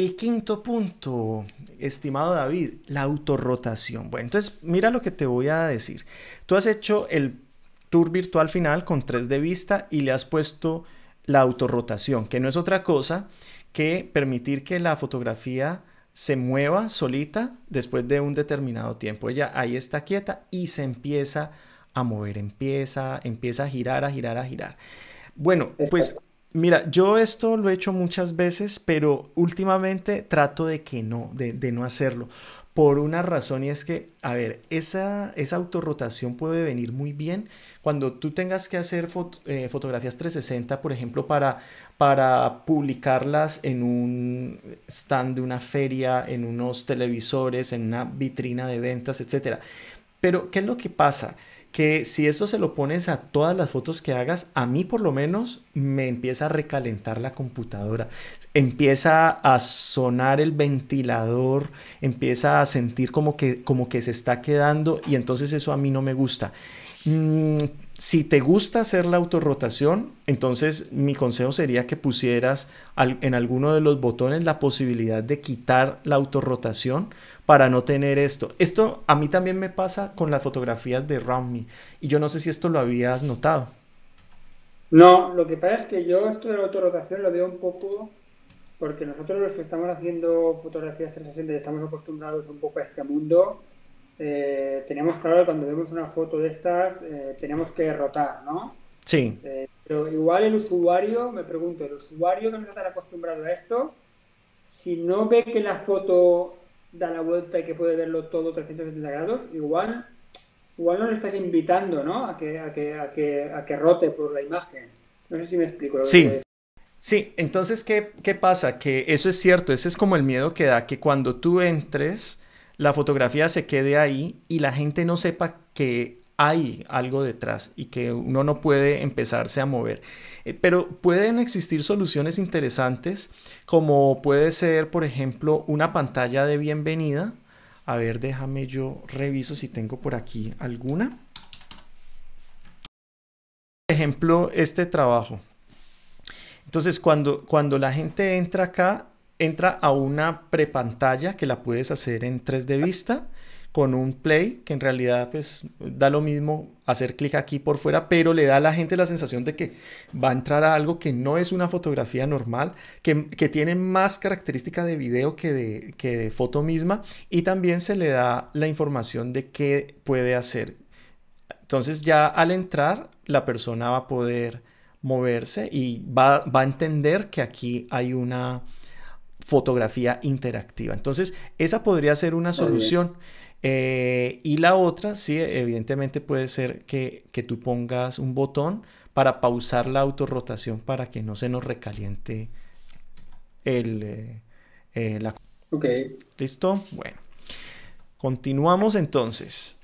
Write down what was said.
El quinto punto, estimado David, la autorrotación. Bueno, entonces mira lo que te voy a decir. Tú has hecho el tour virtual final con tres de vista y le has puesto la autorrotación, que no es otra cosa que permitir que la fotografía se mueva solita después de un determinado tiempo. Ella ahí está quieta y se empieza a mover, empieza, empieza a girar, a girar, a girar. Bueno, pues Mira, yo esto lo he hecho muchas veces, pero últimamente trato de que no, de, no hacerlo. Por una razón y es que, a ver, esa, esa autorrotación puede venir muy bien cuando tú tengas que hacer eh, fotografías 360, por ejemplo, para, para publicarlas en un stand de una feria, en unos televisores, en una vitrina de ventas, etc. Pero, ¿qué es lo que pasa? que si esto se lo pones a todas las fotos que hagas, a mí por lo menos me empieza a recalentar la computadora, empieza a sonar el ventilador, empieza a sentir como que, como que se está quedando y entonces eso a mí no me gusta. Mm, si te gusta hacer la autorrotación, entonces mi consejo sería que pusieras en alguno de los botones la posibilidad de quitar la autorrotación para no tener esto. Esto a mí también me pasa con las fotografías de round y yo no sé si esto lo habías notado. No, lo que pasa es que yo esto de la autorrotación lo veo un poco porque nosotros los que estamos haciendo fotografías 360 estamos acostumbrados un poco a este mundo, eh, tenemos claro que cuando vemos una foto de estas eh, tenemos que rotar, ¿no? Sí. Eh, pero igual el usuario, me pregunto, el usuario que no está acostumbrado a esto, si no ve que la foto da la vuelta y que puede verlo todo 360 grados, igual igual no le estás invitando, ¿no? A que, a que, rote por la imagen. No sé si me explico. sí. Sí, entonces, ¿qué, pasa? Que eso es cierto, ese es como el miedo que da, que cuando tú entres, la fotografía se quede ahí y la gente no sepa que hay algo detrás y que uno no puede empezarse a mover. Eh, pero pueden existir soluciones interesantes, como puede ser, por ejemplo, una pantalla de bienvenida a ver, déjame yo reviso si tengo por aquí alguna. ejemplo, este trabajo. Entonces, cuando, cuando la gente entra acá, entra a una prepantalla que la puedes hacer en 3D vista con un play que en realidad pues da lo mismo hacer clic aquí por fuera, pero le da a la gente la sensación de que va a entrar a algo que no es una fotografía normal, que, que tiene más características de video que de, de foto misma y también se le da la información de qué puede hacer. Entonces ya al entrar la persona va a poder moverse y va, a entender que aquí hay una fotografía interactiva. Entonces esa podría ser una solución. Eh, y la otra, sí, evidentemente puede ser que, tú pongas un botón para pausar la autorrotación para que no se nos recaliente el, eh, eh, la... Ok. ¿Listo? Bueno. Continuamos entonces.